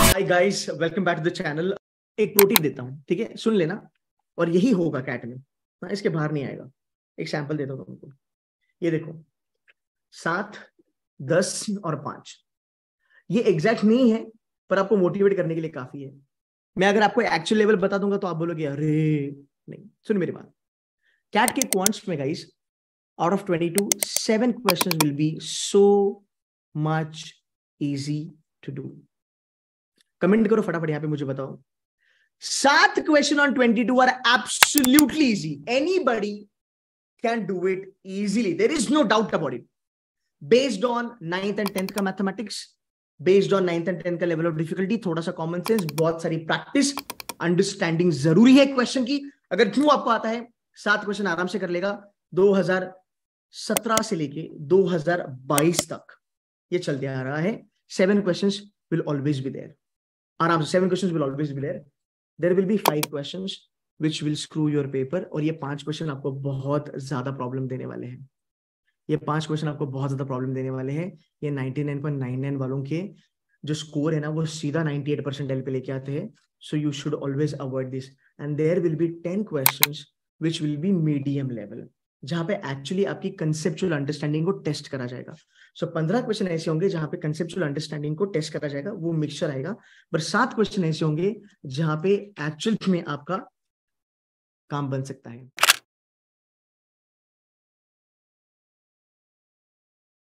hi guys welcome back to the channel एक protein देता हूँ ठीक है सुन लेना और यही होगा कैट में ना इसके बाहर नहीं आएगा एक सैंपल देता हूँ तुमको ये देखो सात दस और पांच ये एग्जैक्ट नहीं है पर आपको मोटिवेट करने के लिए काफी है मैं अगर आपको एक्चुअल लेवल बता दूंगा तो आप बोलोगे अरे नहीं सुन मेरी बात कैट के क्वांट्स में guys out of twenty two seven question will be so much easy to do comment करो फटाफट यहां पे मुझे बताओ सात question on twenty two are absolutely easy anybody can do it easily there is no doubt about it based on ninth and tenth का mathematics based on ninth and tenth का level of difficulty थोड़ा सा common sense बहुत सारी practice understanding जरूरी है question की अगर क्यों आपको आता है सात क्वेश्चन आराम से कर लेगा 2017 से लेके 2022 तक ये चलते आ रहा है seven question will always be there आराम से seven question will always be there there will be five question which will screw your paper और ये पांच क्वेश्चन आपको बहुत ज्यादा प्रॉब्लम देने वाले हैं ये पांच क्वेश्चन आपको बहुत ज्यादा प्रॉब्लम देने वाले हैं ये 99.99 वालों के जो स्कोर है ना वो सीधा 98 परसेंटाइल पे लेके आते हैं so you should always avoid this and there will be ten question which will be medium level जहां पे एक्चुअली आपकी कंसेप्चुअल अंडरस्टैंडिंग को टेस्ट करा जाएगा सो so, पंद्रह क्वेश्चन ऐसे होंगे जहां पे कंसेप्चुअल अंडरस्टैंडिंग को टेस्ट करा जाएगा वो मिक्सचर आएगा पर सात क्वेश्चन ऐसे होंगे जहां पे एक्चुअल में आपका काम बन सकता है